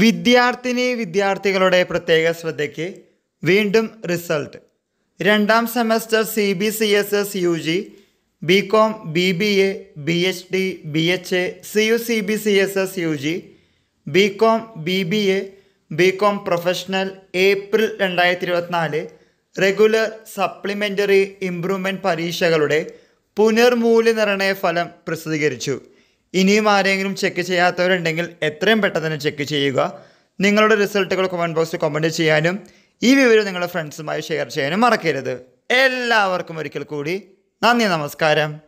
വിദ്യാർത്ഥിനി വിദ്യാർത്ഥികളുടെ പ്രത്യേക ശ്രദ്ധയ്ക്ക് വീണ്ടും റിസൾട്ട് രണ്ടാം semester C B C S S U G B com B B A B H D B H A C U C B C S S U G B com B B A B com professional April രണ്ടായിരത്തി ഇരുപത്തിനാല് regular supplementary improvement പരീക്ഷകളുടെ പുനർമൂല്യനിർണയ ഫലം പ്രസിദ്ധീകരിച്ചു ഇനിയും ആരെങ്കിലും check ചെയ്യാത്തവരുണ്ടെങ്കിൽ എത്രയും പെട്ടെന്ന് തന്നെ ചെക്ക് ചെയ്യുക നിങ്ങളുടെ റിസൾട്ടുകൾ കമൻറ്റ് ബോക്സിൽ കമൻറ്റ് ചെയ്യാനും ഈ വിവരം നിങ്ങളുടെ ഫ്രണ്ട്സുമായി ഷെയർ ചെയ്യാനും മറക്കരുത് എല്ലാവർക്കും ഒരിക്കൽ കൂടി നന്ദി നമസ്കാരം